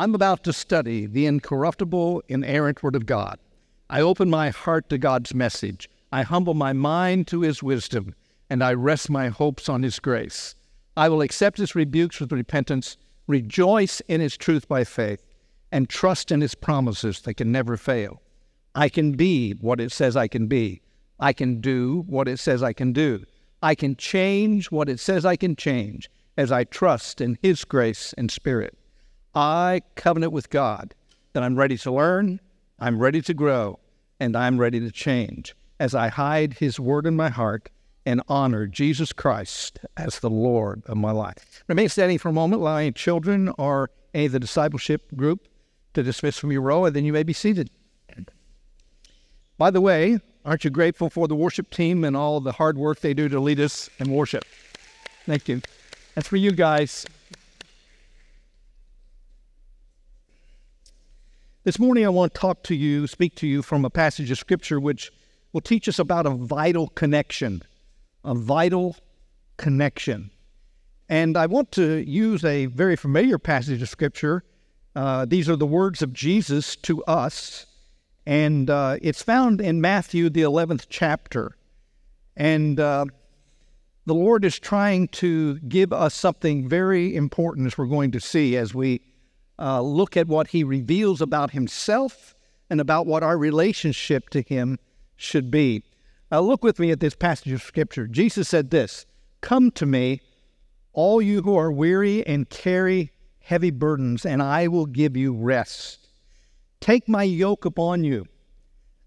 I'm about to study the incorruptible, inerrant Word of God. I open my heart to God's message. I humble my mind to His wisdom, and I rest my hopes on His grace. I will accept His rebukes with repentance, rejoice in His truth by faith, and trust in His promises that can never fail. I can be what it says I can be. I can do what it says I can do. I can change what it says I can change as I trust in His grace and Spirit. I covenant with God that I'm ready to learn, I'm ready to grow, and I'm ready to change as I hide His word in my heart and honor Jesus Christ as the Lord of my life. Remain standing for a moment, allowing children or any of the discipleship group to dismiss from your row, and then you may be seated. By the way, aren't you grateful for the worship team and all the hard work they do to lead us in worship? Thank you. That's for you guys. This morning, I want to talk to you, speak to you from a passage of Scripture which will teach us about a vital connection, a vital connection. And I want to use a very familiar passage of Scripture. Uh, these are the words of Jesus to us, and uh, it's found in Matthew, the 11th chapter. And uh, the Lord is trying to give us something very important, as we're going to see as we uh, look at what he reveals about himself and about what our relationship to him should be. Now, uh, look with me at this passage of Scripture. Jesus said this Come to me, all you who are weary and carry heavy burdens, and I will give you rest. Take my yoke upon you.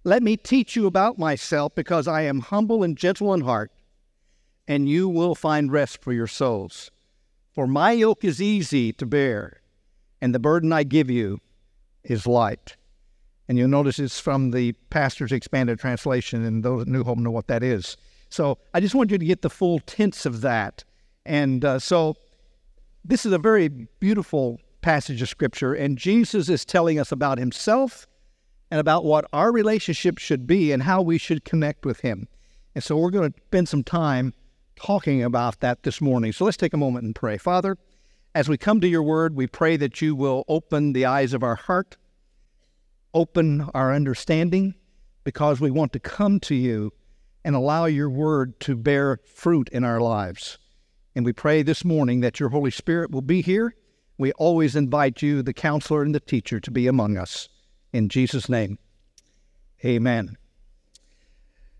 Let me teach you about myself, because I am humble and gentle in heart, and you will find rest for your souls. For my yoke is easy to bear and the burden I give you is light. And you'll notice it's from the Pastor's Expanded Translation, and those at New Hope know what that is. So I just want you to get the full tense of that. And uh, so this is a very beautiful passage of Scripture, and Jesus is telling us about Himself and about what our relationship should be and how we should connect with Him. And so we're going to spend some time talking about that this morning. So let's take a moment and pray. Father, as we come to your word, we pray that you will open the eyes of our heart, open our understanding, because we want to come to you and allow your word to bear fruit in our lives. And we pray this morning that your Holy Spirit will be here. We always invite you, the counselor and the teacher, to be among us. In Jesus' name, amen.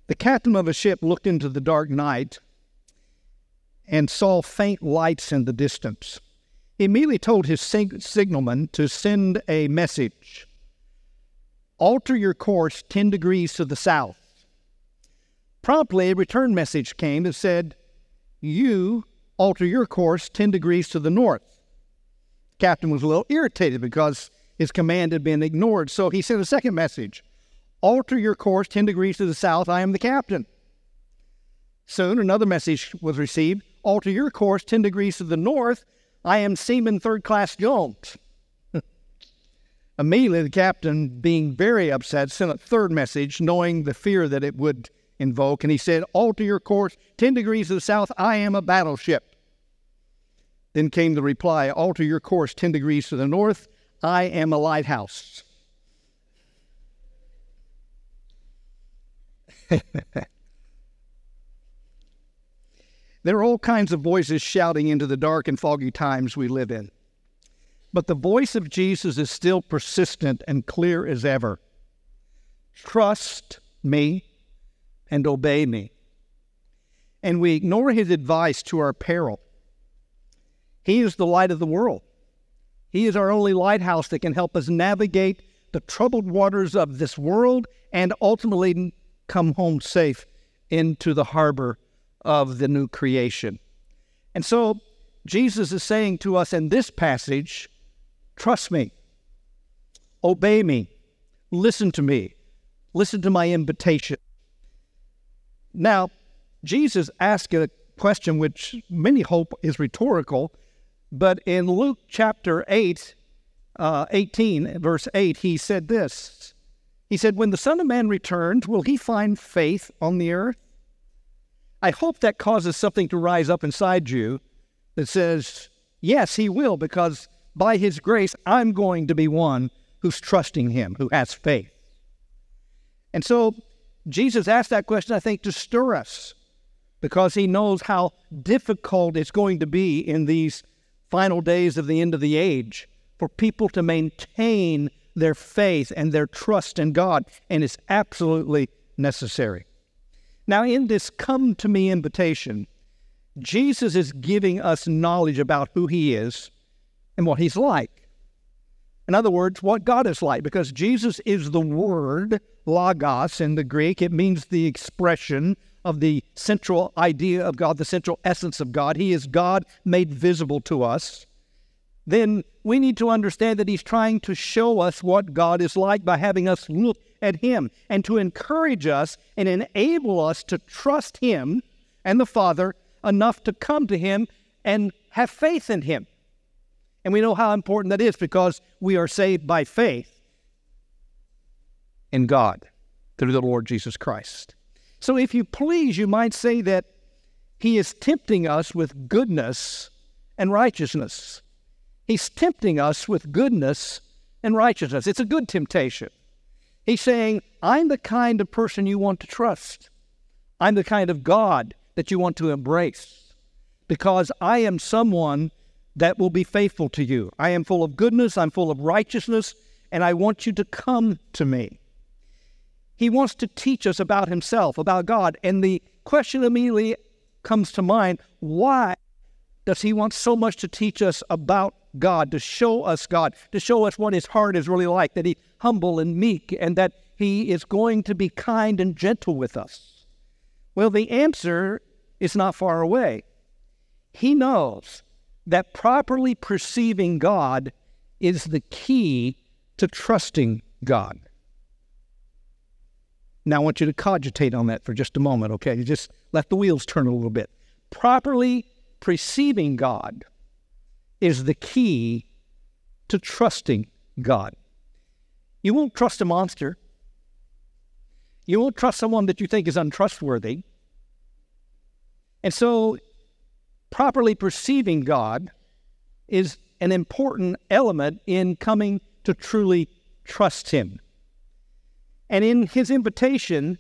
The captain of a ship looked into the dark night and saw faint lights in the distance. He immediately told his sig- signalman to send a message alter your course 10 degrees to the south. Promptly, a return message came that said, You alter your course 10 degrees to the north. The captain was a little irritated because his command had been ignored, so he sent a second message Alter your course 10 degrees to the south. I am the captain. Soon, another message was received Alter your course 10 degrees to the north. I am Seaman Third Class Jones. Immediately, the captain, being very upset, sent a third message, knowing the fear that it would invoke, and he said, Alter your course 10 degrees to the south, I am a battleship. Then came the reply, Alter your course 10 degrees to the north, I am a lighthouse. There are all kinds of voices shouting into the dark and foggy times we live in. But the voice of Jesus is still persistent and clear as ever. Trust me and obey me. And we ignore his advice to our peril. He is the light of the world. He is our only lighthouse that can help us navigate the troubled waters of this world and ultimately come home safe into the harbor of the new creation. And so Jesus is saying to us in this passage trust me, obey me, listen to me, listen to my invitation. Now, Jesus asked a question which many hope is rhetorical, but in Luke chapter 8, uh, 18, verse 8, he said this. He said, When the Son of Man returns, will he find faith on the earth? I hope that causes something to rise up inside you that says, Yes, He will, because by His grace, I'm going to be one who's trusting Him, who has faith. And so Jesus asked that question, I think, to stir us because He knows how difficult it's going to be in these final days of the end of the age for people to maintain their faith and their trust in God, and it's absolutely necessary. Now, in this come to me invitation, Jesus is giving us knowledge about who he is and what he's like. In other words, what God is like, because Jesus is the word, logos in the Greek. It means the expression of the central idea of God, the central essence of God. He is God made visible to us. Then we need to understand that he's trying to show us what God is like by having us look at Him and to encourage us and enable us to trust Him and the Father enough to come to Him and have faith in Him. And we know how important that is because we are saved by faith in God through the Lord Jesus Christ. So, if you please, you might say that He is tempting us with goodness and righteousness. He's tempting us with goodness and righteousness. It's a good temptation. He's saying, I'm the kind of person you want to trust. I'm the kind of God that you want to embrace because I am someone that will be faithful to you. I am full of goodness, I'm full of righteousness, and I want you to come to me. He wants to teach us about himself, about God. And the question immediately comes to mind why does he want so much to teach us about God, to show us God, to show us what his heart is really like, that he humble and meek and that he is going to be kind and gentle with us? Well, the answer is not far away. He knows that properly perceiving God is the key to trusting God. Now, I want you to cogitate on that for just a moment, okay? You just let the wheels turn a little bit. Properly perceiving God is the key to trusting God. You won't trust a monster. You won't trust someone that you think is untrustworthy. And so, properly perceiving God is an important element in coming to truly trust Him. And in His invitation,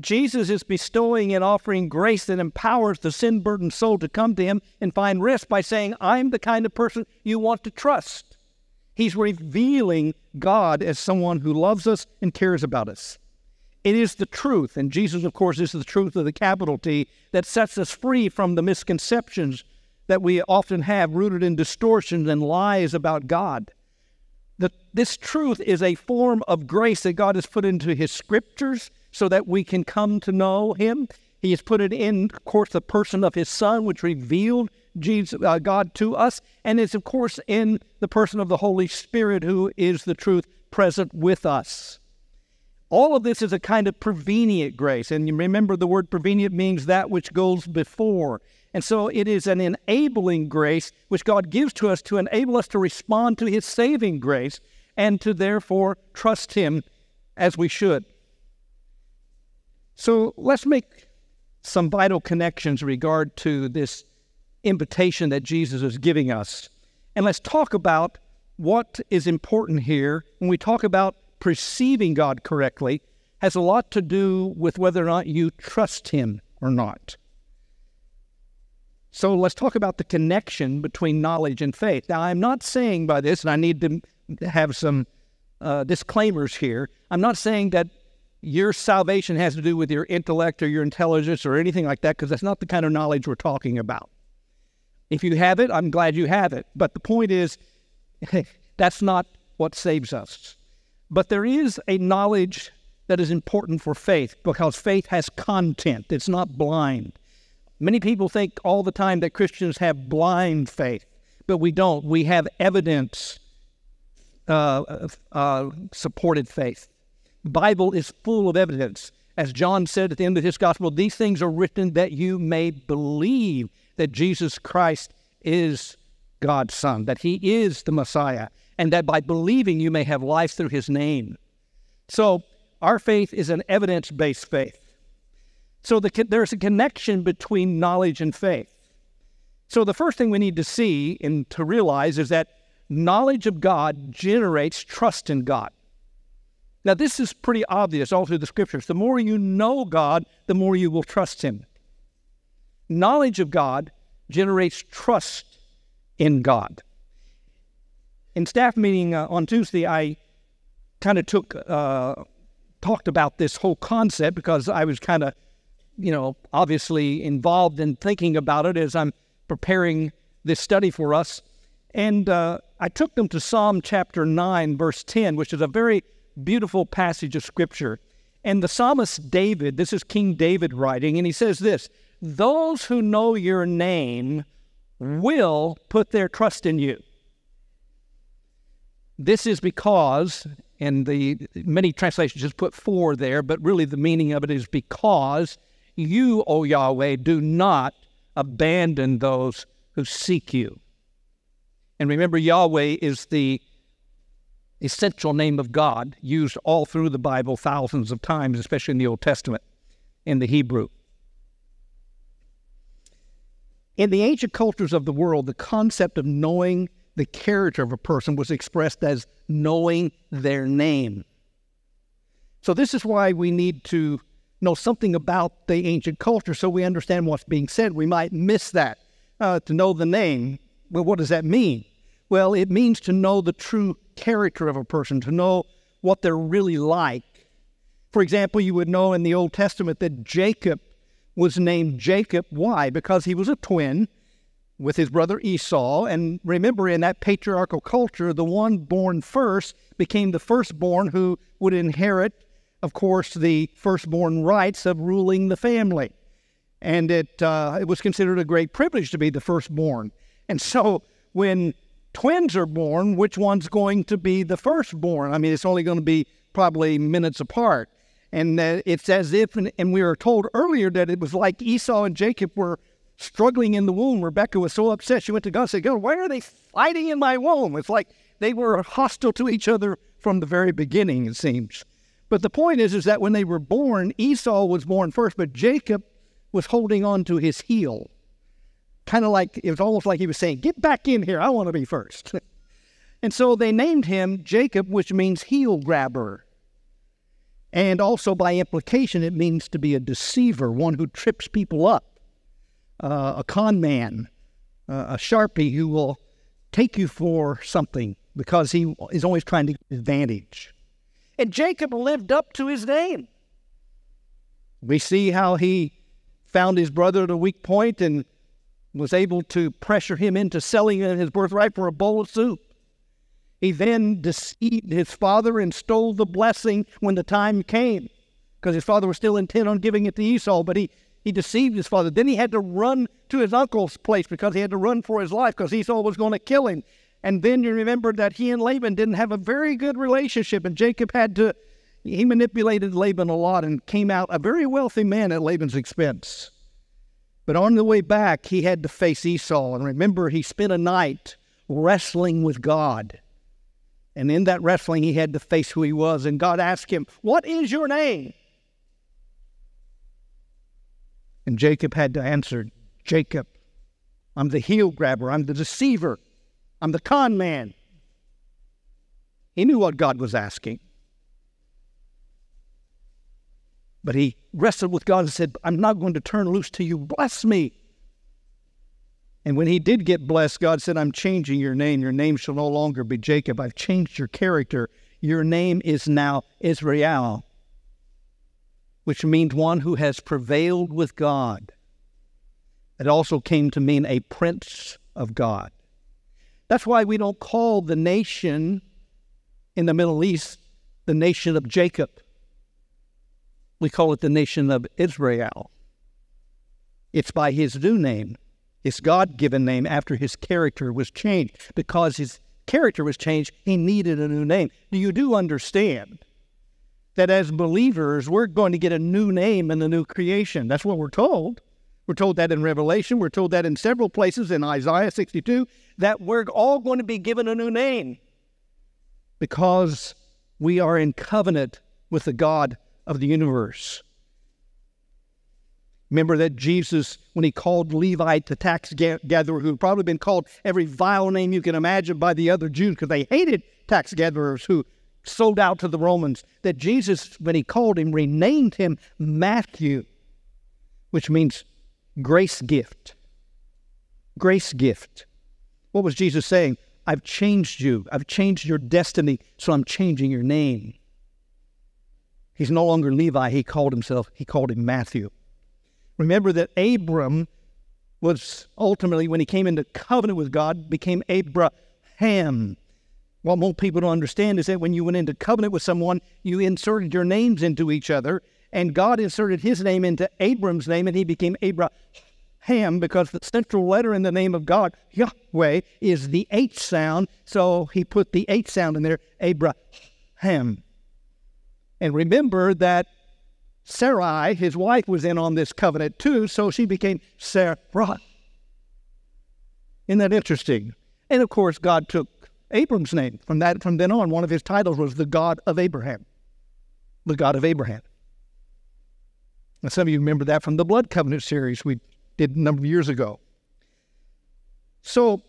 Jesus is bestowing and offering grace that empowers the sin burdened soul to come to Him and find rest by saying, I'm the kind of person you want to trust. He's revealing God as someone who loves us and cares about us. It is the truth, and Jesus, of course, is the truth of the capital T that sets us free from the misconceptions that we often have rooted in distortions and lies about God. The, this truth is a form of grace that God has put into His scriptures so that we can come to know Him. He has put it in, of course, the person of His Son, which revealed Jesus, uh, God to us. And it's, of course, in the person of the Holy Spirit who is the truth present with us. All of this is a kind of prevenient grace. And you remember the word prevenient means that which goes before. And so it is an enabling grace which God gives to us to enable us to respond to his saving grace and to therefore trust him as we should. So let's make some vital connections regard to this invitation that Jesus is giving us. And let's talk about what is important here when we talk about perceiving God correctly has a lot to do with whether or not you trust Him or not. So let's talk about the connection between knowledge and faith. Now, I'm not saying by this, and I need to have some uh, disclaimers here, I'm not saying that your salvation has to do with your intellect or your intelligence or anything like that, because that's not the kind of knowledge we're talking about. If you have it, I'm glad you have it. But the point is, that's not what saves us. But there is a knowledge that is important for faith because faith has content, it's not blind. Many people think all the time that Christians have blind faith, but we don't. We have evidence uh, uh, uh supported faith. The Bible is full of evidence. As John said at the end of his gospel, these things are written that you may believe that Jesus Christ is God's Son, that He is the Messiah, and that by believing you may have life through His name. So, our faith is an evidence based faith. So, the, there's a connection between knowledge and faith. So, the first thing we need to see and to realize is that knowledge of God generates trust in God. Now, this is pretty obvious all through the scriptures. The more you know God, the more you will trust Him knowledge of God generates trust in God. In staff meeting uh, on Tuesday, I kind of took uh, talked about this whole concept because I was kind of, you know, obviously involved in thinking about it as I'm preparing this study for us. And uh, I took them to Psalm chapter 9, verse 10, which is a very beautiful passage of scripture. And the psalmist David, this is King David writing, and he says this those who know your name will put their trust in you. This is because, and the many translations just put for there, but really the meaning of it is because you, O Yahweh, do not abandon those who seek you. And remember, Yahweh is the essential name of God used all through the Bible thousands of times, especially in the Old Testament in the Hebrew. In the ancient cultures of the world, the concept of knowing the character of a person was expressed as knowing their name. So, this is why we need to know something about the ancient culture so we understand what's being said. We might miss that uh, to know the name. Well, what does that mean? Well, it means to know the true character of a person, to know what they're really like. For example, you would know in the Old Testament that Jacob was named Jacob. Why? Because he was a twin with his brother Esau. And remember, in that patriarchal culture, the one born first became the firstborn who would inherit, of course, the firstborn rights of ruling the family. And it, uh, it was considered a great privilege to be the firstborn. And so when twins are born, which one's going to be the firstborn? I mean, it's only going to be probably minutes apart. And it's as if, and, and we were told earlier that it was like Esau and Jacob were struggling in the womb. Rebecca was so upset. She went to God and said, God, why are they fighting in my womb? It's like they were hostile to each other from the very beginning, it seems. But the point is, is that when they were born, Esau was born first, but Jacob was holding on to his heel. Kind of like, it was almost like he was saying, Get back in here. I want to be first. and so they named him Jacob, which means heel grabber. And also, by implication, it means to be a deceiver, one who trips people up, uh, a con man, uh, a sharpie who will take you for something because he is always trying to get advantage. And Jacob lived up to his name. We see how he found his brother at a weak point and was able to pressure him into selling his birthright for a bowl of soup. He then deceived his father and stole the blessing when the time came because his father was still intent on giving it to Esau, but he, he deceived his father. Then he had to run to his uncle's place because he had to run for his life because Esau was going to kill him. And then you remember that he and Laban didn't have a very good relationship, and Jacob had to, he manipulated Laban a lot and came out a very wealthy man at Laban's expense. But on the way back, he had to face Esau. And remember, he spent a night wrestling with God. And in that wrestling, he had to face who he was. And God asked him, What is your name? And Jacob had to answer, Jacob. I'm the heel grabber. I'm the deceiver. I'm the con man. He knew what God was asking. But he wrestled with God and said, I'm not going to turn loose till you bless me. And when he did get blessed, God said, I'm changing your name. Your name shall no longer be Jacob. I've changed your character. Your name is now Israel, which means one who has prevailed with God. It also came to mean a prince of God. That's why we don't call the nation in the Middle East the nation of Jacob. We call it the nation of Israel. It's by his new name, his God given name after his character was changed. Because his character was changed, he needed a new name. Do you do understand that as believers, we're going to get a new name in the new creation? That's what we're told. We're told that in Revelation. We're told that in several places in Isaiah 62 that we're all going to be given a new name because we are in covenant with the God of the universe. Remember that Jesus, when he called Levi the tax gatherer, who had probably been called every vile name you can imagine by the other Jews because they hated tax gatherers who sold out to the Romans, that Jesus, when he called him, renamed him Matthew, which means grace gift. Grace gift. What was Jesus saying? I've changed you. I've changed your destiny, so I'm changing your name. He's no longer Levi. He called himself, he called him Matthew. Remember that Abram was ultimately, when he came into covenant with God, became Abraham. What most people don't understand is that when you went into covenant with someone, you inserted your names into each other, and God inserted his name into Abram's name, and he became Abraham because the central letter in the name of God, Yahweh, is the H sound. So he put the H sound in there, Abraham. And remember that Sarai, his wife, was in on this covenant too, so she became Sarah. Isn't that interesting? And of course, God took Abram's name from that from then on. One of his titles was the God of Abraham. The God of Abraham. Now, some of you remember that from the Blood Covenant series we did a number of years ago. So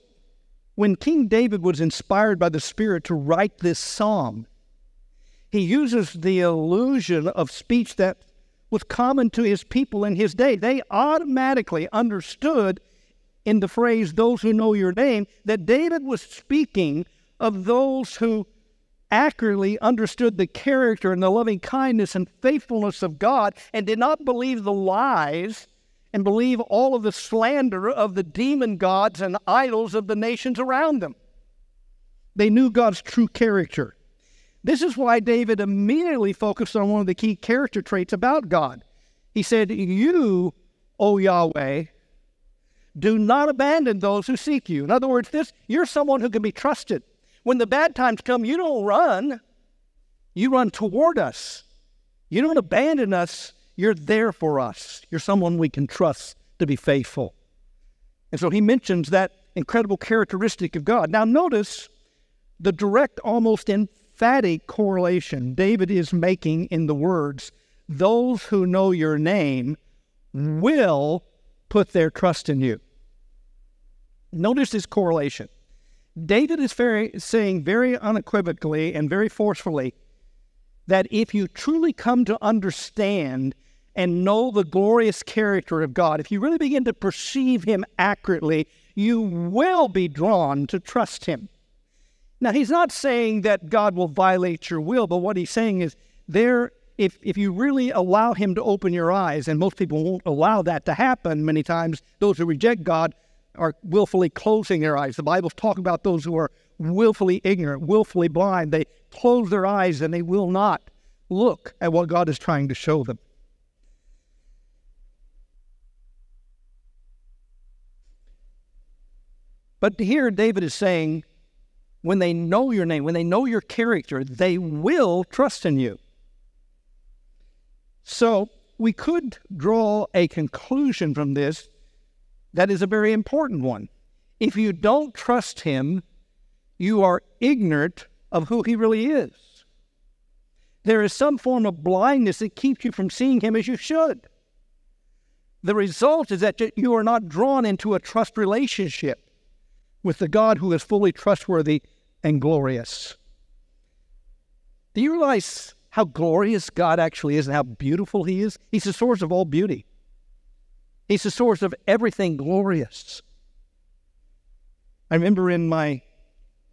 when King David was inspired by the Spirit to write this psalm, he uses the illusion of speech that was common to his people in his day. They automatically understood in the phrase, those who know your name, that David was speaking of those who accurately understood the character and the loving kindness and faithfulness of God and did not believe the lies and believe all of the slander of the demon gods and idols of the nations around them. They knew God's true character. This is why David immediately focused on one of the key character traits about God. He said, You, O Yahweh, do not abandon those who seek you. In other words, this you're someone who can be trusted. When the bad times come, you don't run. You run toward us. You don't abandon us. You're there for us. You're someone we can trust to be faithful. And so he mentions that incredible characteristic of God. Now, notice the direct, almost in emphatic correlation David is making in the words, Those who know your name will put their trust in you. Notice this correlation. David is very, saying very unequivocally and very forcefully that if you truly come to understand and know the glorious character of God, if you really begin to perceive Him accurately, you will be drawn to trust Him. Now, he's not saying that God will violate your will, but what he's saying is there, if, if you really allow him to open your eyes, and most people won't allow that to happen many times, those who reject God are willfully closing their eyes. The Bible's talking about those who are willfully ignorant, willfully blind. They close their eyes and they will not look at what God is trying to show them. But here David is saying, when they know your name, when they know your character, they will trust in you. So we could draw a conclusion from this that is a very important one. If you don't trust him, you are ignorant of who he really is. There is some form of blindness that keeps you from seeing him as you should. The result is that you are not drawn into a trust relationship with the God who is fully trustworthy and glorious. Do you realize how glorious God actually is and how beautiful He is? He's the source of all beauty, He's the source of everything glorious. I remember in my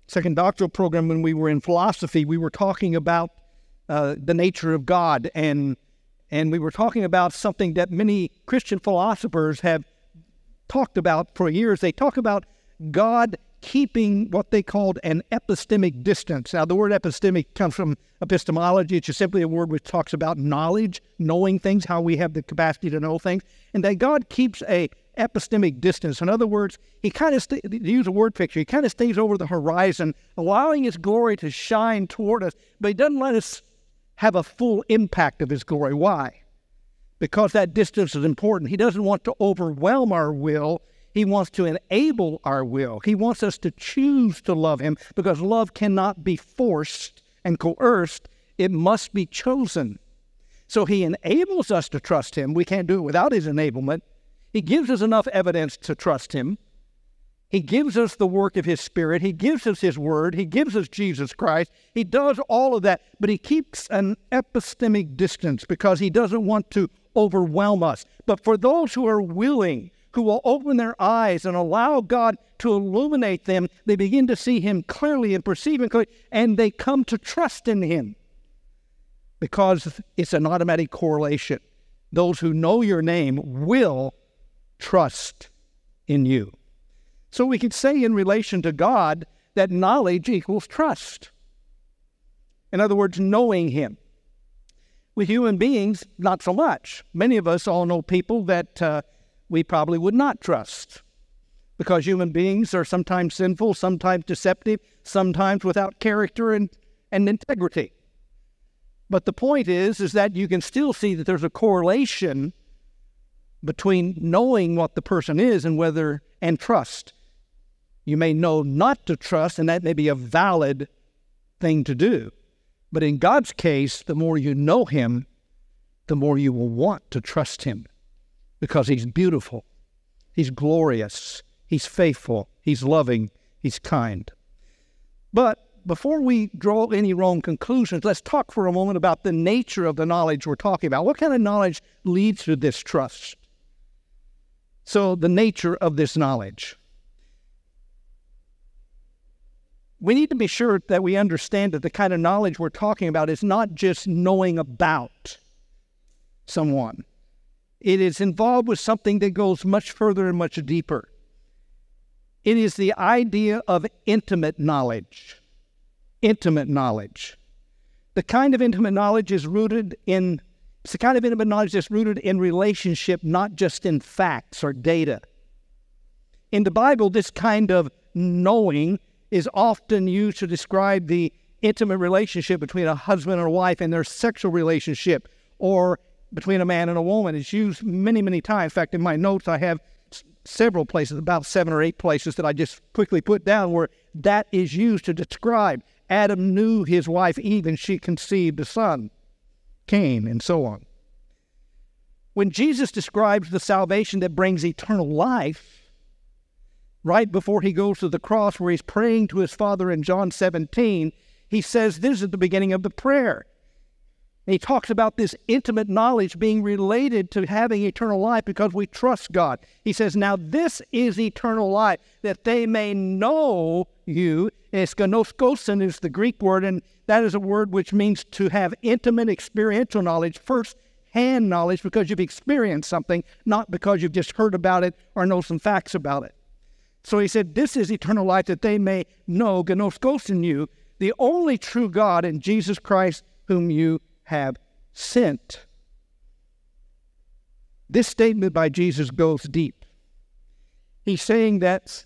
second doctoral program when we were in philosophy, we were talking about uh, the nature of God and and we were talking about something that many Christian philosophers have talked about for years. They talk about God keeping what they called an epistemic distance. Now, the word epistemic comes from epistemology. It's just simply a word which talks about knowledge, knowing things, how we have the capacity to know things, and that God keeps a epistemic distance. In other words, he kind of st- use a word picture. He kind of stays over the horizon, allowing his glory to shine toward us, but he doesn't let us have a full impact of his glory. Why? Because that distance is important. He doesn't want to overwhelm our will. He wants to enable our will. He wants us to choose to love Him because love cannot be forced and coerced, it must be chosen. So He enables us to trust Him. We can't do it without His enablement. He gives us enough evidence to trust Him. He gives us the work of His Spirit. He gives us His Word. He gives us Jesus Christ. He does all of that, but He keeps an epistemic distance because He doesn't want to overwhelm us. But for those who are willing who will open their eyes and allow God to illuminate them. They begin to see Him clearly and perceive Him clearly, and they come to trust in Him because it's an automatic correlation. Those who know your name will trust in you. So we could say in relation to God that knowledge equals trust. In other words, knowing Him. With human beings, not so much. Many of us all know people that. Uh, we probably would not trust because human beings are sometimes sinful, sometimes deceptive, sometimes without character and, and integrity. But the point is, is that you can still see that there's a correlation between knowing what the person is and whether and trust. You may know not to trust, and that may be a valid thing to do. But in God's case, the more you know Him, the more you will want to trust Him because He's beautiful, He's glorious, He's faithful, He's loving, He's kind. But before we draw any wrong conclusions, let's talk for a moment about the nature of the knowledge we're talking about. What kind of knowledge leads to this trust? So, the nature of this knowledge. We need to be sure that we understand that the kind of knowledge we're talking about is not just knowing about someone. It is involved with something that goes much further and much deeper. It is the idea of intimate knowledge. Intimate knowledge. The kind of intimate knowledge is rooted in it's the kind of intimate knowledge that's rooted in relationship, not just in facts or data. In the Bible, this kind of knowing is often used to describe the intimate relationship between a husband and a wife and their sexual relationship, or between a man and a woman is used many, many times. In fact, in my notes, I have several places, about seven or eight places that I just quickly put down where that is used to describe Adam knew his wife Eve, and she conceived a son, Cain, and so on. When Jesus describes the salvation that brings eternal life, right before he goes to the cross where he's praying to his Father in John 17, he says this is the beginning of the prayer and he talks about this intimate knowledge being related to having eternal life because we trust God. He says, Now this is eternal life, that they may know you. And is the Greek word, and that is a word which means to have intimate experiential knowledge, first hand knowledge, because you've experienced something, not because you've just heard about it or know some facts about it. So he said, This is eternal life, that they may know gnoskosin you, the only true God in Jesus Christ, whom you have sent. This statement by Jesus goes deep. He's saying that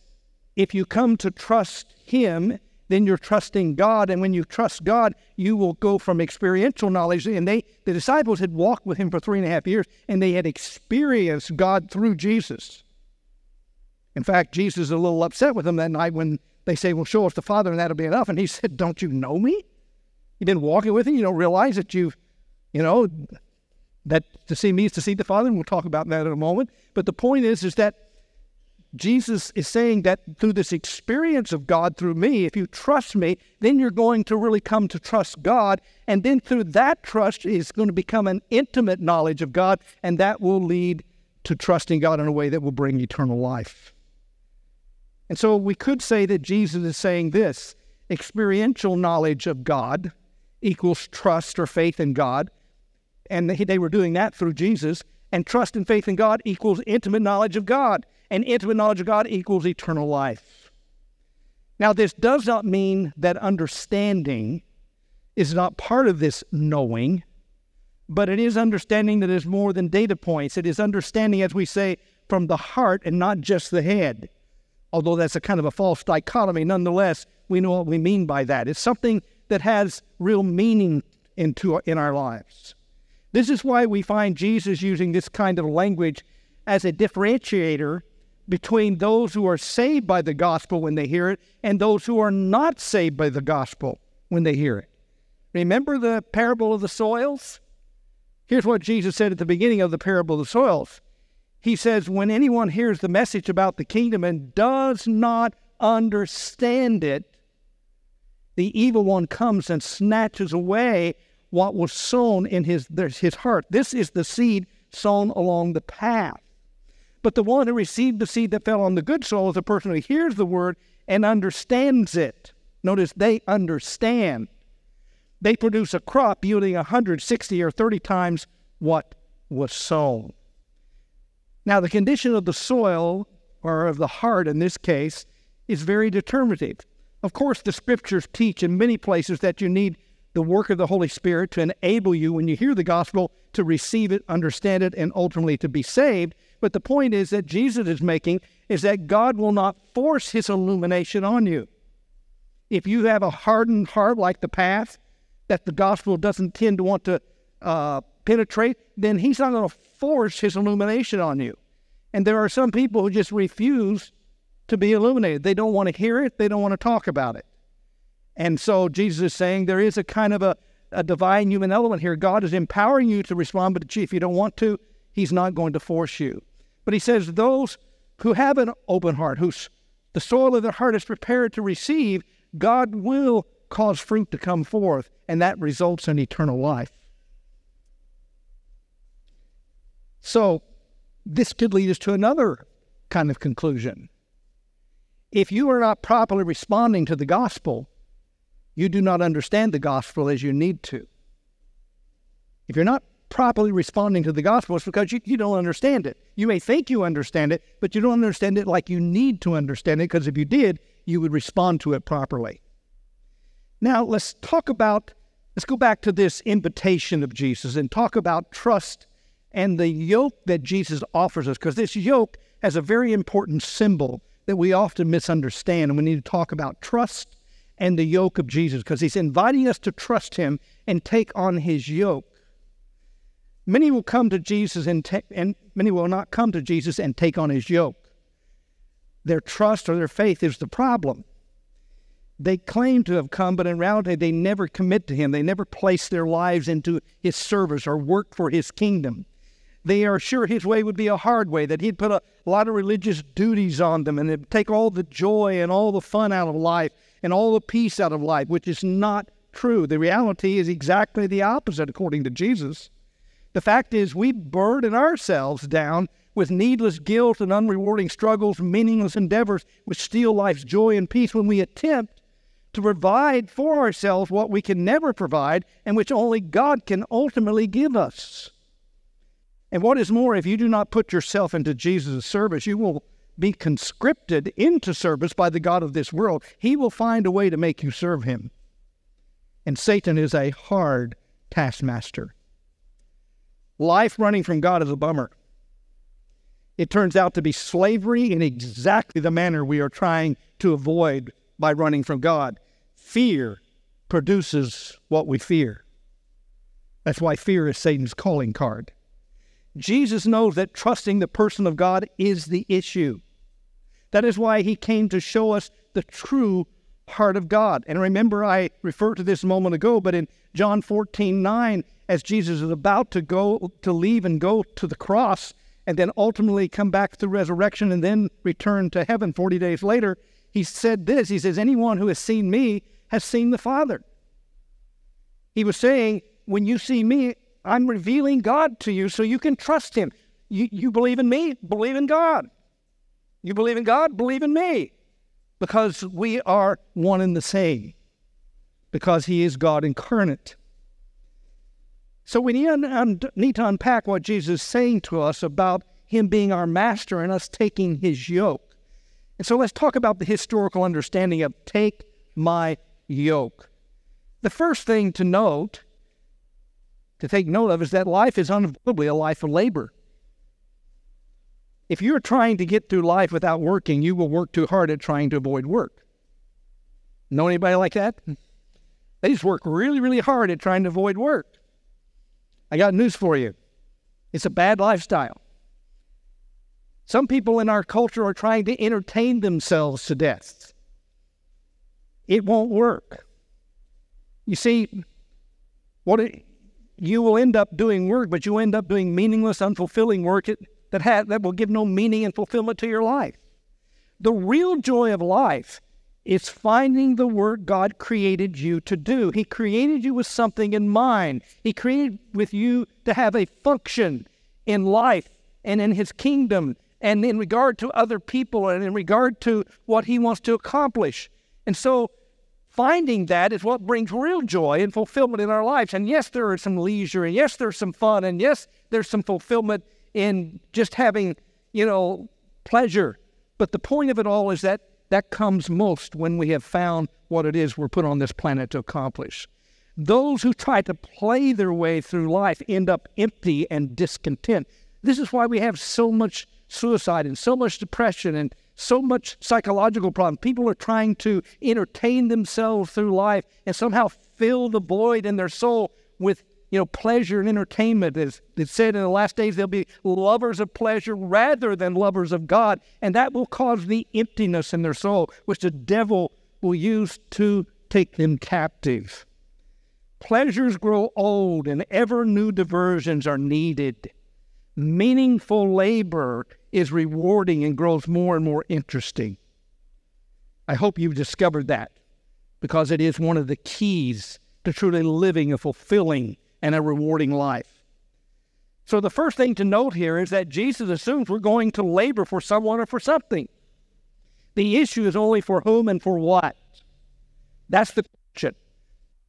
if you come to trust Him, then you're trusting God. And when you trust God, you will go from experiential knowledge. And they, the disciples had walked with Him for three and a half years, and they had experienced God through Jesus. In fact, Jesus is a little upset with them that night when they say, Well, show us the Father, and that'll be enough. And He said, Don't you know me? You've been walking with Him. You don't realize that you've, you know, that to see me is to see the Father, and we'll talk about that in a moment. But the point is, is that Jesus is saying that through this experience of God through me, if you trust me, then you're going to really come to trust God. And then through that trust is going to become an intimate knowledge of God, and that will lead to trusting God in a way that will bring eternal life. And so we could say that Jesus is saying this experiential knowledge of God equals trust or faith in God. And they were doing that through Jesus. And trust and faith in God equals intimate knowledge of God. And intimate knowledge of God equals eternal life. Now, this does not mean that understanding is not part of this knowing, but it is understanding that is more than data points. It is understanding, as we say, from the heart and not just the head. Although that's a kind of a false dichotomy, nonetheless, we know what we mean by that. It's something that has real meaning into, in our lives. This is why we find Jesus using this kind of language as a differentiator between those who are saved by the gospel when they hear it and those who are not saved by the gospel when they hear it. Remember the parable of the soils? Here's what Jesus said at the beginning of the parable of the soils. He says, When anyone hears the message about the kingdom and does not understand it, the evil one comes and snatches away what was sown in his, his heart. This is the seed sown along the path. But the one who received the seed that fell on the good soil is the person who hears the word and understands it. Notice they understand. They produce a crop yielding 160 or 30 times what was sown. Now, the condition of the soil, or of the heart in this case, is very determinative. Of course, the scriptures teach in many places that you need the work of the Holy Spirit to enable you when you hear the gospel to receive it, understand it, and ultimately to be saved. But the point is that Jesus is making is that God will not force his illumination on you. If you have a hardened heart like the path that the gospel doesn't tend to want to uh, penetrate, then he's not going to force his illumination on you. And there are some people who just refuse to be illuminated. They don't want to hear it, they don't want to talk about it. And so Jesus is saying there is a kind of a, a divine human element here. God is empowering you to respond, but if you don't want to, He's not going to force you. But He says, those who have an open heart, whose the soil of their heart is prepared to receive, God will cause fruit to come forth, and that results in eternal life. So, this could lead us to another kind of conclusion. If you are not properly responding to the gospel, you do not understand the gospel as you need to. If you're not properly responding to the gospel, it's because you, you don't understand it. You may think you understand it, but you don't understand it like you need to understand it, because if you did, you would respond to it properly. Now, let's talk about, let's go back to this invitation of Jesus and talk about trust and the yoke that Jesus offers us, because this yoke has a very important symbol that we often misunderstand. And we need to talk about trust and the yoke of Jesus because he's inviting us to trust him and take on his yoke. Many will come to Jesus and, ta- and many will not come to Jesus and take on his yoke. Their trust or their faith is the problem. They claim to have come, but in reality, they never commit to him. They never place their lives into his service or work for his kingdom they are sure his way would be a hard way, that he'd put a lot of religious duties on them and it'd take all the joy and all the fun out of life and all the peace out of life, which is not true. The reality is exactly the opposite, according to Jesus. The fact is, we burden ourselves down with needless guilt and unrewarding struggles, meaningless endeavors which steal life's joy and peace when we attempt to provide for ourselves what we can never provide and which only God can ultimately give us. And what is more, if you do not put yourself into Jesus' service, you will be conscripted into service by the God of this world. He will find a way to make you serve him. And Satan is a hard taskmaster. Life running from God is a bummer. It turns out to be slavery in exactly the manner we are trying to avoid by running from God. Fear produces what we fear. That's why fear is Satan's calling card. Jesus knows that trusting the person of God is the issue. That is why he came to show us the true heart of God. And remember, I referred to this a moment ago, but in John 14 9, as Jesus is about to go to leave and go to the cross, and then ultimately come back through resurrection and then return to heaven 40 days later, he said this He says, Anyone who has seen me has seen the Father. He was saying, When you see me, I'm revealing God to you so you can trust Him. You, you believe in me, believe in God. You believe in God, believe in me. Because we are one and the same. Because He is God incarnate. So we need to unpack what Jesus is saying to us about Him being our master and us taking His yoke. And so let's talk about the historical understanding of take my yoke. The first thing to note to take note of is that life is unavoidably a life of labor. If you're trying to get through life without working, you will work too hard at trying to avoid work. Know anybody like that? They just work really, really hard at trying to avoid work. I got news for you it's a bad lifestyle. Some people in our culture are trying to entertain themselves to death. It won't work. You see, what it, you will end up doing work, but you end up doing meaningless, unfulfilling work that, that will give no meaning and fulfillment to your life. The real joy of life is finding the work God created you to do. He created you with something in mind. He created with you to have a function in life and in his kingdom and in regard to other people and in regard to what he wants to accomplish. And so finding that is what brings real joy and fulfillment in our lives. And yes, there is some leisure, and yes, there's some fun, and yes, there's some fulfillment in just having, you know, pleasure. But the point of it all is that that comes most when we have found what it is we're put on this planet to accomplish. Those who try to play their way through life end up empty and discontent. This is why we have so much suicide and so much depression and so much psychological problem. People are trying to entertain themselves through life and somehow fill the void in their soul with you know, pleasure and entertainment. As it said in the last days, they'll be lovers of pleasure rather than lovers of God. And that will cause the emptiness in their soul, which the devil will use to take them captive. Pleasures grow old and ever new diversions are needed. Meaningful labor is rewarding and grows more and more interesting. I hope you've discovered that because it is one of the keys to truly living a fulfilling and a rewarding life. So, the first thing to note here is that Jesus assumes we're going to labor for someone or for something. The issue is only for whom and for what. That's the question.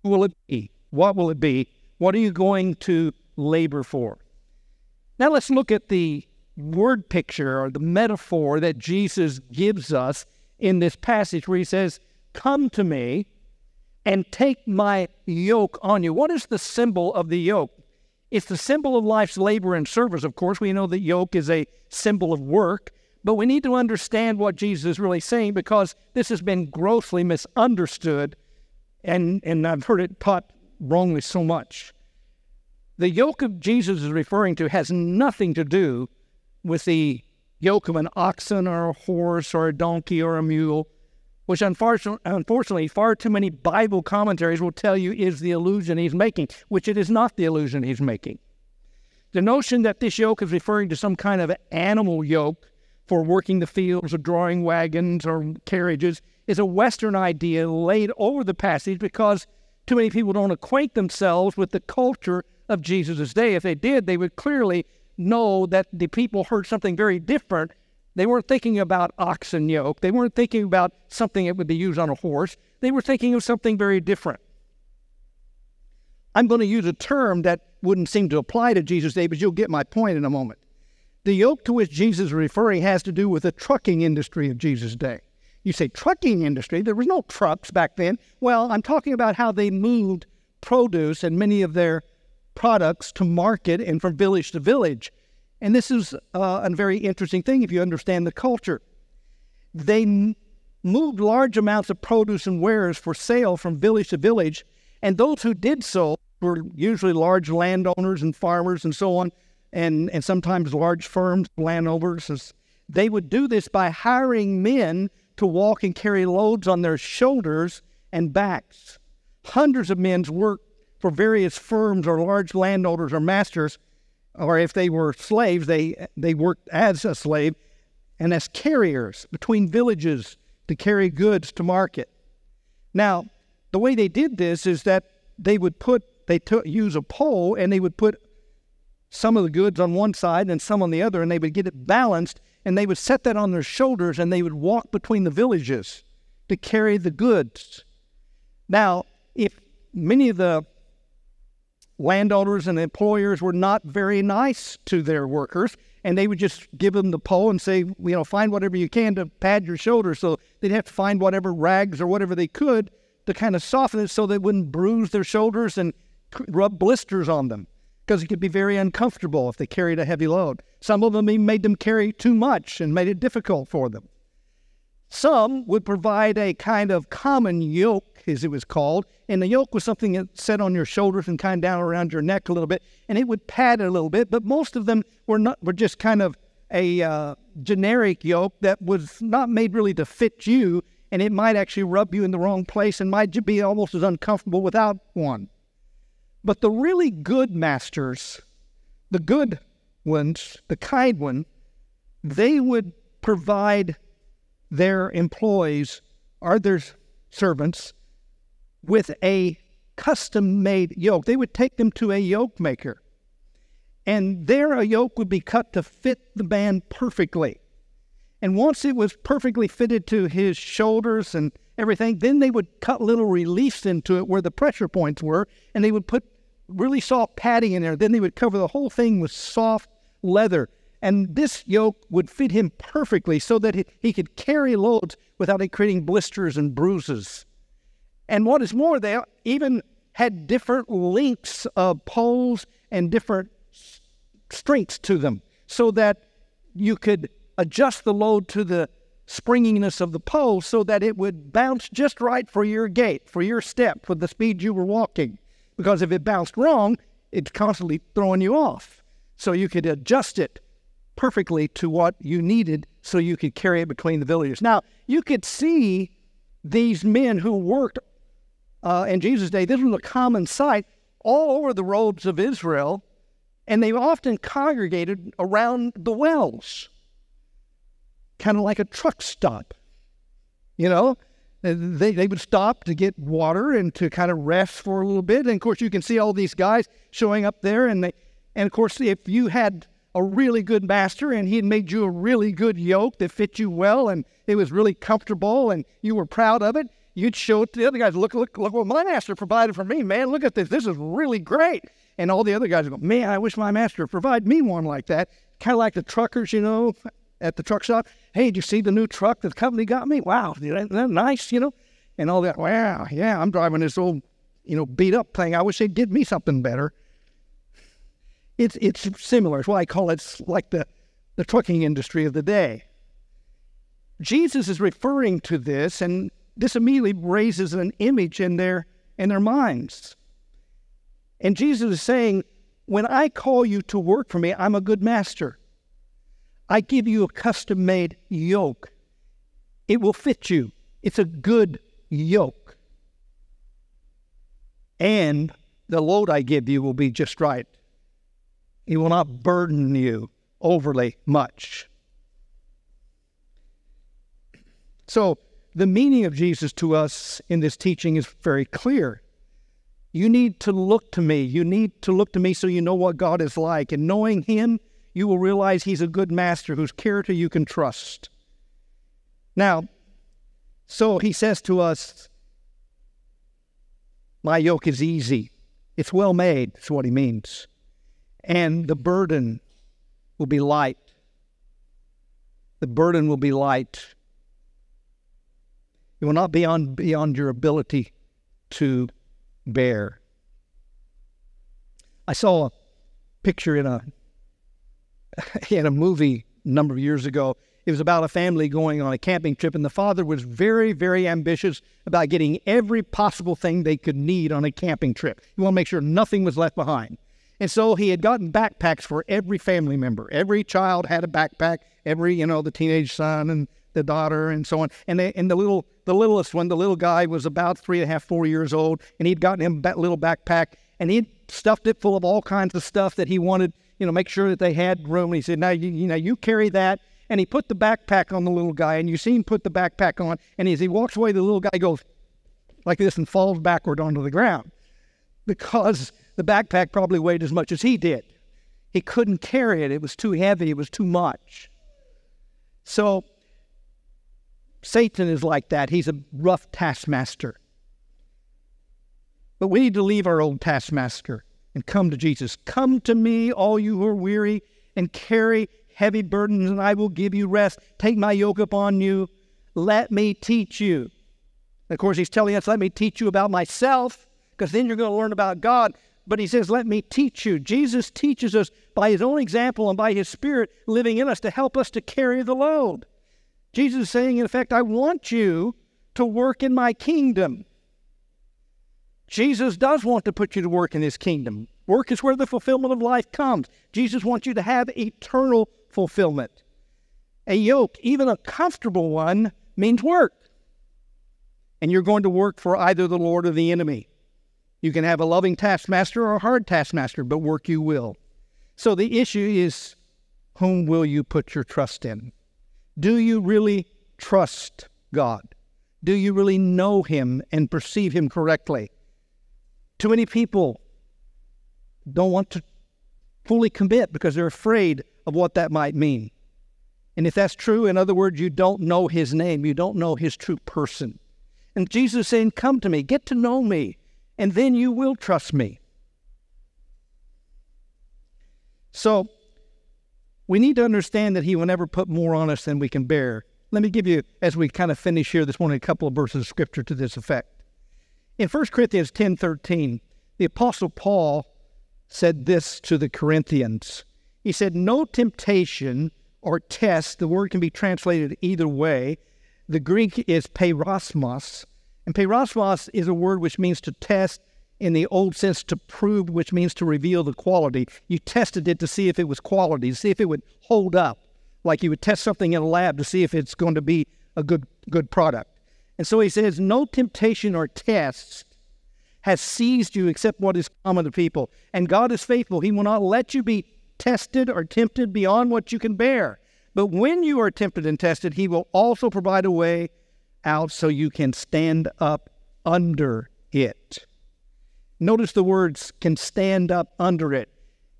Who will it be? What will it be? What are you going to labor for? Now, let's look at the word picture or the metaphor that Jesus gives us in this passage where he says, Come to me and take my yoke on you. What is the symbol of the yoke? It's the symbol of life's labor and service. Of course, we know that yoke is a symbol of work, but we need to understand what Jesus is really saying because this has been grossly misunderstood and, and I've heard it taught wrongly so much. The yoke of Jesus is referring to has nothing to do with the yoke of an oxen or a horse or a donkey or a mule, which unfortunately, unfortunately far too many Bible commentaries will tell you is the illusion he's making, which it is not the illusion he's making. The notion that this yoke is referring to some kind of animal yoke for working the fields or drawing wagons or carriages is a Western idea laid over the passage because too many people don't acquaint themselves with the culture of Jesus' day. If they did, they would clearly know that the people heard something very different. They weren't thinking about oxen yoke. They weren't thinking about something that would be used on a horse. They were thinking of something very different. I'm going to use a term that wouldn't seem to apply to Jesus' day, but you'll get my point in a moment. The yoke to which Jesus is referring has to do with the trucking industry of Jesus' day. You say trucking industry, there was no trucks back then. Well, I'm talking about how they moved produce and many of their products to market and from village to village. And this is uh, a very interesting thing if you understand the culture. They moved large amounts of produce and wares for sale from village to village, and those who did so were usually large landowners and farmers and so on, and, and sometimes large firms, landowners. They would do this by hiring men to walk and carry loads on their shoulders and backs. Hundreds of men's work for various firms or large landowners or masters, or if they were slaves, they, they worked as a slave and as carriers between villages to carry goods to market. Now, the way they did this is that they would put, they use a pole and they would put some of the goods on one side and some on the other, and they would get it balanced and they would set that on their shoulders and they would walk between the villages to carry the goods. Now, if many of the landowners and employers were not very nice to their workers, and they would just give them the pole and say, you know, find whatever you can to pad your shoulders. So they'd have to find whatever rags or whatever they could to kind of soften it so they wouldn't bruise their shoulders and rub blisters on them because it could be very uncomfortable if they carried a heavy load. Some of them even made them carry too much and made it difficult for them. Some would provide a kind of common yoke as it was called. And the yoke was something that sat on your shoulders and kind of down around your neck a little bit, and it would pad a little bit. But most of them were not were just kind of a uh, generic yoke that was not made really to fit you, and it might actually rub you in the wrong place and might be almost as uncomfortable without one. But the really good masters, the good ones, the kind one, they would provide their employees or their servants with a custom made yoke. They would take them to a yoke maker, and there a yoke would be cut to fit the man perfectly. And once it was perfectly fitted to his shoulders and everything, then they would cut little reliefs into it where the pressure points were, and they would put really soft padding in there. Then they would cover the whole thing with soft leather. And this yoke would fit him perfectly so that he could carry loads without it creating blisters and bruises. And what is more, they even had different lengths of poles and different strengths to them so that you could adjust the load to the springiness of the pole so that it would bounce just right for your gait, for your step, for the speed you were walking. Because if it bounced wrong, it's constantly throwing you off. So you could adjust it perfectly to what you needed so you could carry it between the villages. Now, you could see these men who worked uh, in Jesus' day, this was a common sight all over the roads of Israel, and they often congregated around the wells, kind of like a truck stop. You know, they, they would stop to get water and to kind of rest for a little bit. And of course, you can see all these guys showing up there. And, they, and of course, if you had a really good master and he had made you a really good yoke that fit you well and it was really comfortable and you were proud of it, you'd show it to the other guys. Look, look, look what my master provided for me, man. Look at this. This is really great. And all the other guys go, man, I wish my master provide me one like that. Kind of like the truckers, you know, at the truck stop. Hey, did you see the new truck that the company got me? Wow, isn't that nice, you know? And all that. Wow, yeah, I'm driving this old, you know, beat up thing. I wish they'd give me something better. It's it's similar. It's why I call it like the the trucking industry of the day. Jesus is referring to this, and this immediately raises an image in their in their minds. And Jesus is saying, when I call you to work for me, I'm a good master. I give you a custom made yoke. It will fit you. It's a good yoke. And the load I give you will be just right. It will not burden you overly much. So the meaning of Jesus to us in this teaching is very clear. You need to look to me. You need to look to me so you know what God is like. And knowing Him, you will realize He's a good master whose character you can trust. Now, so He says to us, My yoke is easy. It's well made, is what He means. And the burden will be light. The burden will be light. It will not be on beyond your ability to bear. I saw a picture in a in a movie a number of years ago. It was about a family going on a camping trip, and the father was very, very ambitious about getting every possible thing they could need on a camping trip. He wanted to make sure nothing was left behind. And so he had gotten backpacks for every family member. Every child had a backpack, every, you know, the teenage son and the daughter and so on. And, they, and the little the littlest one, the little guy, was about three and a half, four years old, and he'd gotten him that little backpack, and he'd stuffed it full of all kinds of stuff that he wanted, you know, make sure that they had room. And he said, now, you, you know, you carry that. And he put the backpack on the little guy, and you see him put the backpack on, and as he walks away, the little guy goes like this and falls backward onto the ground because the backpack probably weighed as much as he did. He couldn't carry it. It was too heavy. It was too much. So Satan is like that. He's a rough taskmaster. But we need to leave our old taskmaster and come to Jesus. Come to me, all you who are weary and carry heavy burdens, and I will give you rest. Take my yoke upon you. Let me teach you. And of course, he's telling us, let me teach you about myself, because then you're going to learn about God. But he says, let me teach you. Jesus teaches us by his own example and by his spirit living in us to help us to carry the load. Jesus is saying, in effect, I want you to work in my kingdom. Jesus does want to put you to work in his kingdom. Work is where the fulfillment of life comes. Jesus wants you to have eternal fulfillment. A yoke, even a comfortable one, means work. And you're going to work for either the Lord or the enemy. You can have a loving taskmaster or a hard taskmaster, but work you will. So the issue is whom will you put your trust in? Do you really trust God? Do you really know Him and perceive Him correctly? Too many people don't want to fully commit because they're afraid of what that might mean. And if that's true, in other words, you don't know His name, you don't know His true person. And Jesus is saying, Come to me, get to know me, and then you will trust me. So, we need to understand that he will never put more on us than we can bear. Let me give you, as we kind of finish here this morning, a couple of verses of scripture to this effect. In 1 Corinthians 10 13, the Apostle Paul said this to the Corinthians. He said, No temptation or test, the word can be translated either way. The Greek is peirosmos, and peirosmos is a word which means to test, in the old sense to prove, which means to reveal the quality. You tested it to see if it was quality, to see if it would hold up, like you would test something in a lab to see if it's going to be a good good product. And so he says, no temptation or test has seized you except what is common to people. And God is faithful. He will not let you be tested or tempted beyond what you can bear. But when you are tempted and tested, he will also provide a way out so you can stand up under it. Notice the words can stand up under it.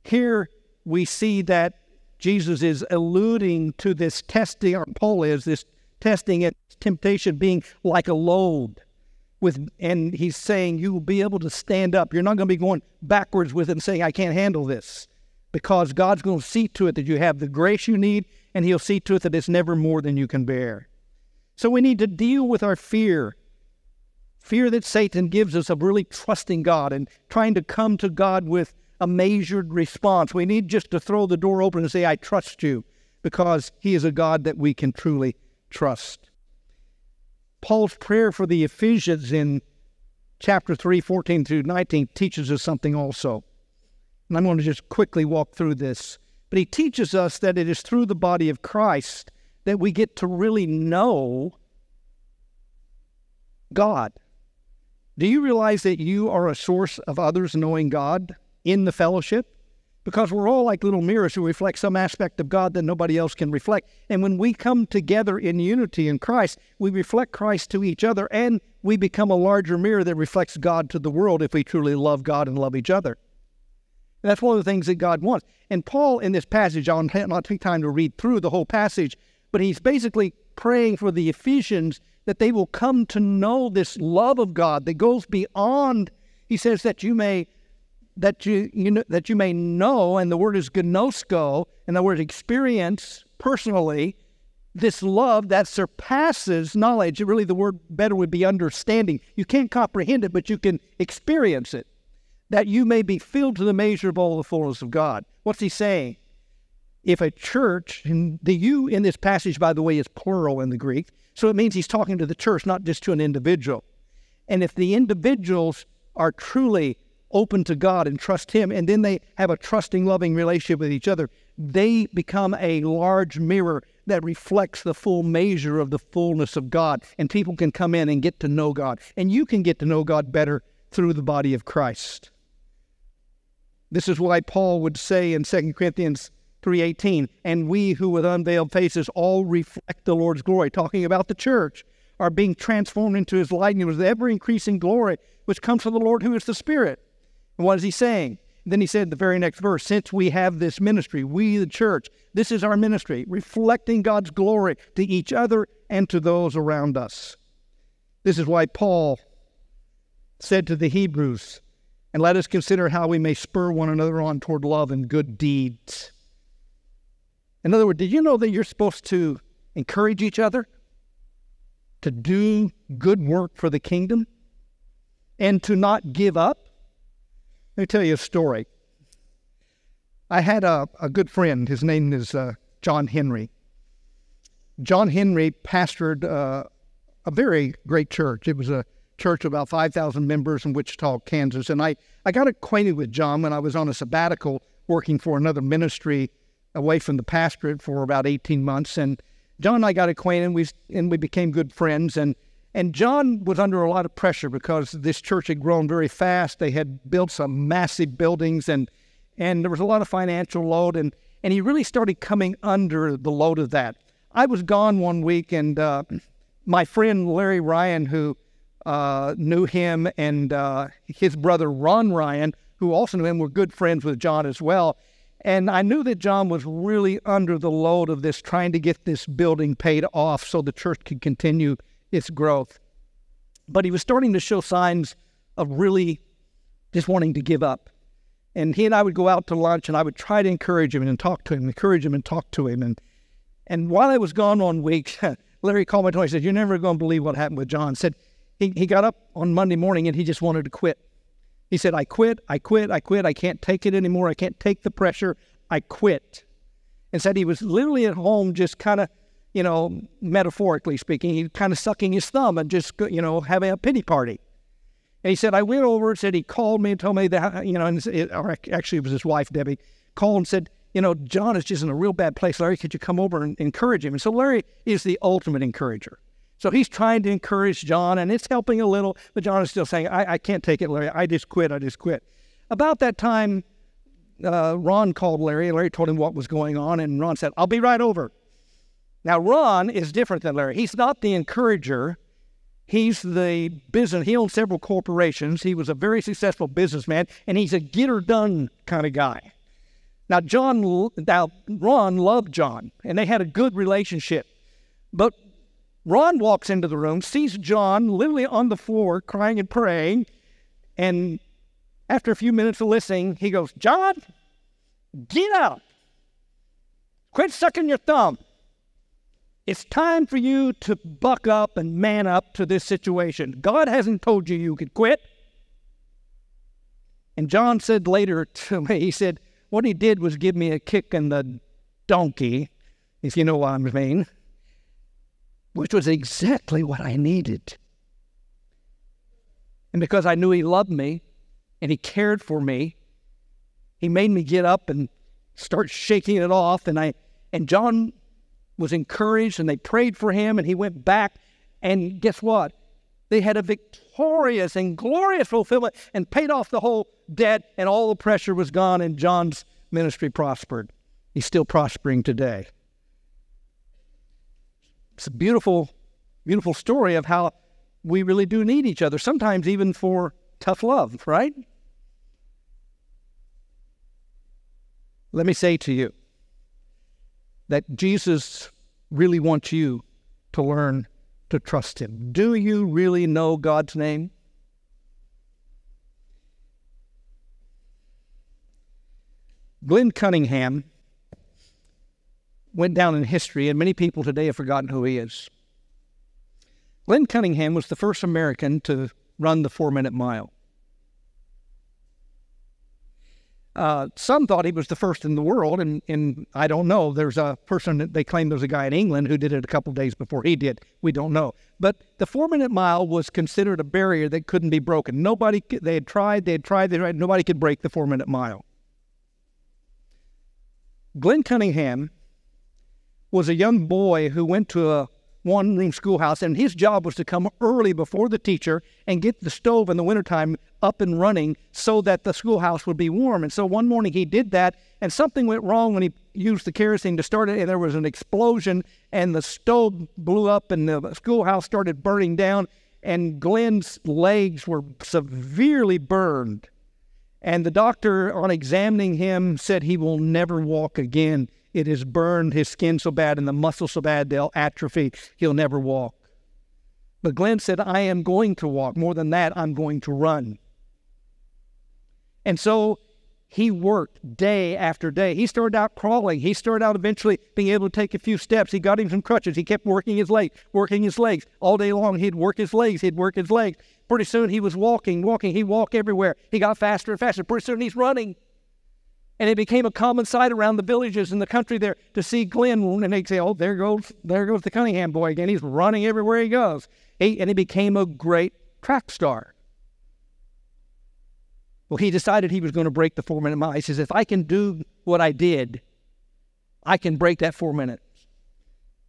Here we see that Jesus is alluding to this testing, or Paul is this testing and temptation being like a load. With, and he's saying you will be able to stand up. You're not going to be going backwards with it and saying, I can't handle this. Because God's going to see to it that you have the grace you need, and He'll see to it that it's never more than you can bear. So we need to deal with our fear Fear that Satan gives us of really trusting God and trying to come to God with a measured response. We need just to throw the door open and say, I trust you, because He is a God that we can truly trust. Paul's prayer for the Ephesians in chapter 3, 14 through 19, teaches us something also. And I'm going to just quickly walk through this. But he teaches us that it is through the body of Christ that we get to really know God. Do you realize that you are a source of others knowing God in the fellowship? Because we're all like little mirrors who reflect some aspect of God that nobody else can reflect. And when we come together in unity in Christ, we reflect Christ to each other and we become a larger mirror that reflects God to the world if we truly love God and love each other. And that's one of the things that God wants. And Paul, in this passage, I'll not take time to read through the whole passage, but he's basically praying for the Ephesians that they will come to know this love of God that goes beyond. He says that you may that you, you know, that you may know, and the word is gnosko, and the word experience personally this love that surpasses knowledge. Really, the word better would be understanding. You can't comprehend it, but you can experience it. That you may be filled to the measure of all the fullness of God. What's he saying? If a church, and the you in this passage, by the way, is plural in the Greek, so it means he's talking to the church, not just to an individual. And if the individuals are truly open to God and trust Him, and then they have a trusting, loving relationship with each other, they become a large mirror that reflects the full measure of the fullness of God. And people can come in and get to know God. And you can get to know God better through the body of Christ. This is why Paul would say in 2 Corinthians three eighteen, and we who with unveiled faces all reflect the Lord's glory, talking about the church, are being transformed into his likeness with ever increasing glory, which comes from the Lord who is the Spirit. And what is he saying? then he said the very next verse, since we have this ministry, we the church, this is our ministry, reflecting God's glory to each other and to those around us. This is why Paul said to the Hebrews, and let us consider how we may spur one another on toward love and good deeds. In other words, did you know that you're supposed to encourage each other to do good work for the kingdom and to not give up? Let me tell you a story. I had a, a good friend. His name is uh, John Henry. John Henry pastored uh, a very great church. It was a church of about 5,000 members in Wichita, Kansas. And I, I got acquainted with John when I was on a sabbatical working for another ministry away from the pastorate for about 18 months. And John and I got acquainted and we, and we became good friends. And, and John was under a lot of pressure because this church had grown very fast. They had built some massive buildings and, and there was a lot of financial load. And, and he really started coming under the load of that. I was gone one week and uh, my friend Larry Ryan, who uh, knew him, and uh, his brother Ron Ryan, who also knew him, were good friends with John as well. And I knew that John was really under the load of this, trying to get this building paid off so the church could continue its growth. But he was starting to show signs of really just wanting to give up. And he and I would go out to lunch, and I would try to encourage him and talk to him, encourage him and talk to him. And and while I was gone one week, Larry called me and he said, "You're never going to believe what happened with John." Said he, he got up on Monday morning and he just wanted to quit. He said, I quit, I quit, I quit. I can't take it anymore. I can't take the pressure. I quit. And said he was literally at home, just kind of, you know, metaphorically speaking, he kind of sucking his thumb and just, you know, having a pity party. And he said, I went over and said, he called me and told me that, you know, and it, or actually it was his wife, Debbie, called and said, you know, John is just in a real bad place. Larry, could you come over and encourage him? And so Larry is the ultimate encourager. So he's trying to encourage John, and it's helping a little, but John is still saying, I, I can't take it, Larry. I just quit. I just quit. About that time, uh, Ron called Larry. Larry told him what was going on, and Ron said, I'll be right over. Now, Ron is different than Larry. He's not the encourager. He's the business. He owned several corporations. He was a very successful businessman, and he's a get-or-done kind of guy. Now, John, now Ron loved John, and they had a good relationship. But Ron walks into the room, sees John literally on the floor crying and praying, and after a few minutes of listening, he goes, John, get up. Quit sucking your thumb. It's time for you to buck up and man up to this situation. God hasn't told you you could quit. And John said later to me, he said, What he did was give me a kick in the donkey, if you know what I mean which was exactly what I needed. And because I knew He loved me and He cared for me, He made me get up and start shaking it off. And I and John was encouraged, and they prayed for him, and he went back. And guess what? They had a victorious and glorious fulfillment and paid off the whole debt, and all the pressure was gone, and John's ministry prospered. He's still prospering today it's a beautiful, beautiful story of how we really do need each other, sometimes even for tough love, right? Let me say to you that Jesus really wants you to learn to trust him. Do you really know God's name? Glenn Cunningham went down in history, and many people today have forgotten who he is. Glenn Cunningham was the first American to run the four minute mile. Uh, some thought he was the first in the world, and, and I don't know. There's a person that they claim there's a guy in England who did it a couple days before he did. We don't know. But the four minute mile was considered a barrier that couldn't be broken. Nobody, they had tried, they had tried, they had tried, nobody could break the four minute mile. Glenn Cunningham was a young boy who went to a one room schoolhouse, and his job was to come early before the teacher and get the stove in the wintertime up and running so that the schoolhouse would be warm. And so one morning he did that, and something went wrong when he used the kerosene to start it, and there was an explosion, and the stove blew up, and the schoolhouse started burning down, and Glenn's legs were severely burned. And the doctor, on examining him, said he will never walk again it has burned his skin so bad and the muscles so bad they'll atrophy. He'll never walk. But Glenn said, I am going to walk. More than that, I'm going to run. And so he worked day after day. He started out crawling. He started out eventually being able to take a few steps. He got him some crutches. He kept working his legs, working his legs all day long. He'd work his legs. He'd work his legs. Pretty soon he was walking, walking. He walked everywhere. He got faster and faster. Pretty soon he's running. And it became a common sight around the villages in the country there to see Glenn wound, and they'd say, "Oh, there goes, there goes the Cunningham boy again. He's running everywhere he goes." He, and he became a great track star. Well, he decided he was going to break the four-minute mile. He says, "If I can do what I did, I can break that four minutes."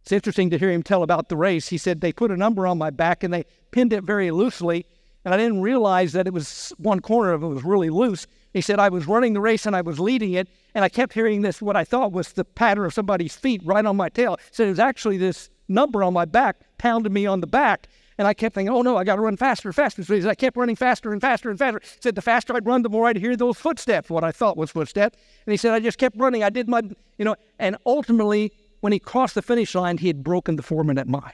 It's interesting to hear him tell about the race. He said, They put a number on my back and they pinned it very loosely. And I didn't realize that it was one corner of it was really loose. He said, I was running the race and I was leading it, and I kept hearing this, what I thought was the patter of somebody's feet right on my tail. He said, it was actually this number on my back pounded me on the back. And I kept thinking, oh no, I got to run faster faster. So he said, I kept running faster and faster and faster. He said, the faster I'd run, the more I'd hear those footsteps, what I thought was footsteps. And he said, I just kept running. I did my, you know, and ultimately, when he crossed the finish line, he had broken the four minute mile.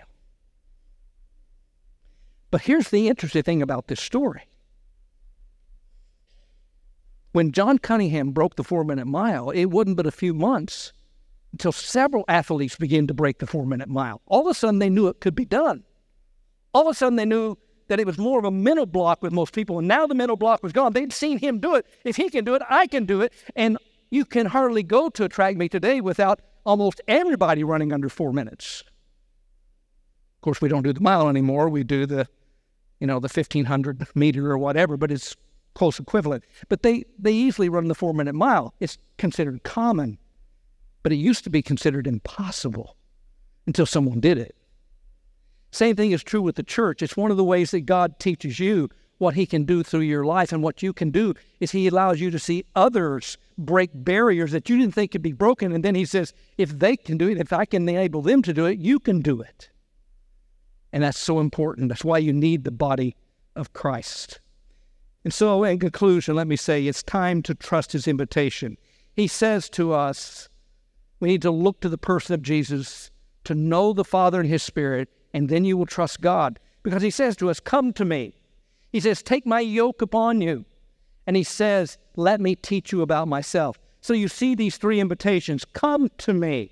But here's the interesting thing about this story when John Cunningham broke the four minute mile, it wasn't but a few months until several athletes began to break the four minute mile. All of a sudden, they knew it could be done. All of a sudden, they knew that it was more of a mental block with most people. And now the mental block was gone. They'd seen him do it. If he can do it, I can do it. And you can hardly go to a track meet today without almost everybody running under four minutes. Of course, we don't do the mile anymore. We do the, you know, the 1500 meter or whatever, but it's close equivalent. But they, they easily run the four minute mile. It's considered common, but it used to be considered impossible until someone did it. Same thing is true with the church. It's one of the ways that God teaches you what He can do through your life. And what you can do is He allows you to see others break barriers that you didn't think could be broken. And then He says, if they can do it, if I can enable them to do it, you can do it. And that's so important. That's why you need the body of Christ. And so, in conclusion, let me say it's time to trust his invitation. He says to us, we need to look to the person of Jesus to know the Father and his Spirit, and then you will trust God. Because he says to us, Come to me. He says, Take my yoke upon you. And he says, Let me teach you about myself. So you see these three invitations Come to me.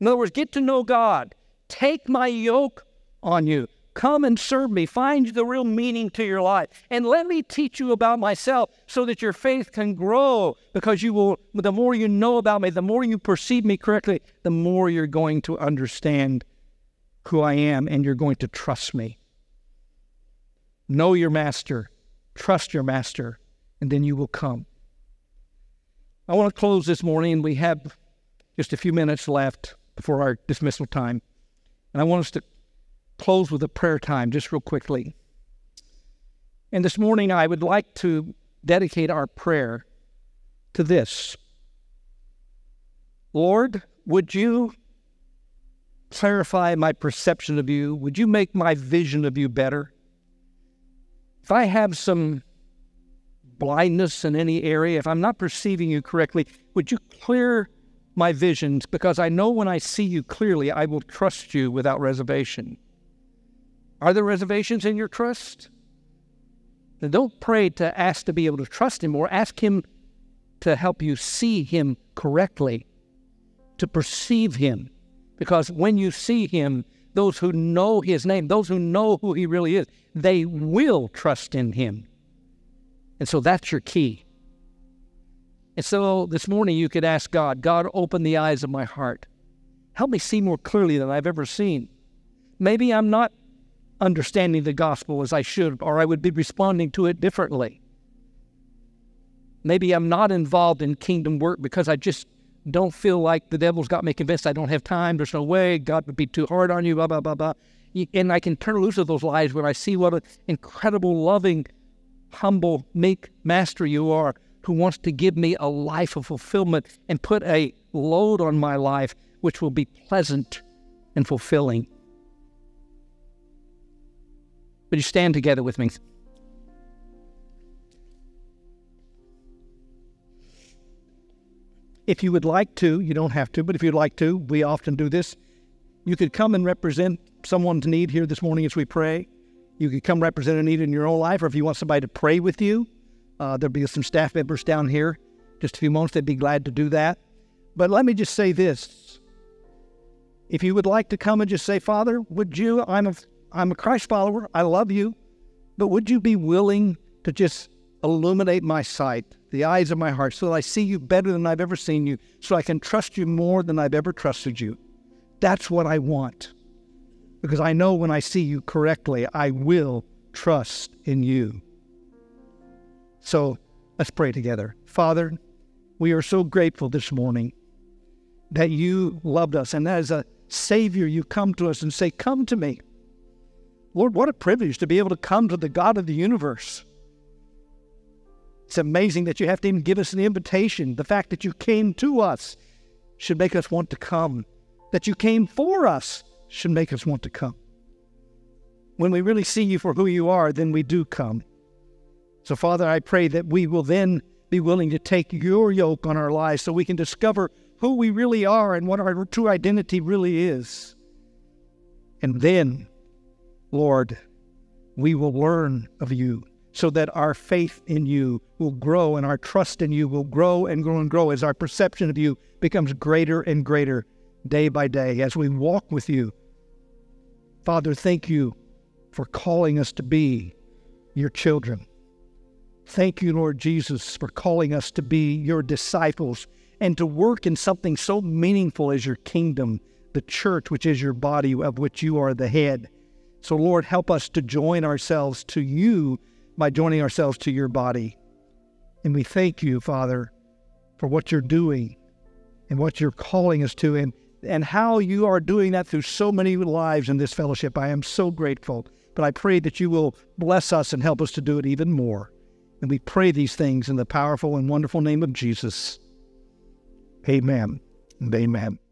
In other words, get to know God. Take my yoke on you. Come and serve me. Find the real meaning to your life. And let me teach you about myself so that your faith can grow because you will, the more you know about me, the more you perceive me correctly, the more you're going to understand who I am and you're going to trust me. Know your master, trust your master, and then you will come. I want to close this morning. We have just a few minutes left before our dismissal time. And I want us to close with a prayer time just real quickly. And this morning, I would like to dedicate our prayer to this Lord, would you clarify my perception of you? Would you make my vision of you better? If I have some blindness in any area, if I'm not perceiving you correctly, would you clear my visions? Because I know when I see you clearly, I will trust you without reservation. Are there reservations in your trust? Then don't pray to ask to be able to trust Him or ask Him to help you see Him correctly, to perceive Him. Because when you see Him, those who know His name, those who know who He really is, they will trust in Him. And so that's your key. And so this morning you could ask God, God, open the eyes of my heart. Help me see more clearly than I've ever seen. Maybe I'm not understanding the gospel as I should, or I would be responding to it differently. Maybe I'm not involved in kingdom work because I just don't feel like the devil's got me convinced I don't have time, there's no way, God would be too hard on you, blah, blah, blah, blah. And I can turn loose of those lies when I see what an incredible, loving, humble, meek master you are who wants to give me a life of fulfillment and put a load on my life which will be pleasant and fulfilling. But you stand together with me? If you would like to, you don't have to, but if you'd like to, we often do this. You could come and represent someone's need here this morning as we pray. You could come represent a need in your own life, or if you want somebody to pray with you, uh, there'll be some staff members down here just a few moments. They'd be glad to do that. But let me just say this. If you would like to come and just say, Father, would you, I'm a I'm a Christ follower. I love you. But would you be willing to just illuminate my sight, the eyes of my heart, so that I see you better than I've ever seen you, so I can trust you more than I've ever trusted you? That's what I want. Because I know when I see you correctly, I will trust in you. So let's pray together. Father, we are so grateful this morning that you loved us and as a Savior, you come to us and say, Come to me. Lord, what a privilege to be able to come to the God of the universe. It's amazing that you have to even give us an invitation. The fact that you came to us should make us want to come. That you came for us should make us want to come. When we really see you for who you are, then we do come. So, Father, I pray that we will then be willing to take your yoke on our lives so we can discover who we really are and what our true identity really is. And then Lord, we will learn of you so that our faith in you will grow and our trust in you will grow and grow and grow as our perception of you becomes greater and greater day by day as we walk with you. Father, thank you for calling us to be your children. Thank you, Lord Jesus, for calling us to be your disciples and to work in something so meaningful as your kingdom, the church, which is your body, of which you are the head. So, Lord, help us to join ourselves to you by joining ourselves to your body. And we thank you, Father, for what you're doing and what you're calling us to and, and how you are doing that through so many lives in this fellowship. I am so grateful. But I pray that you will bless us and help us to do it even more. And we pray these things in the powerful and wonderful name of Jesus. Amen. Amen.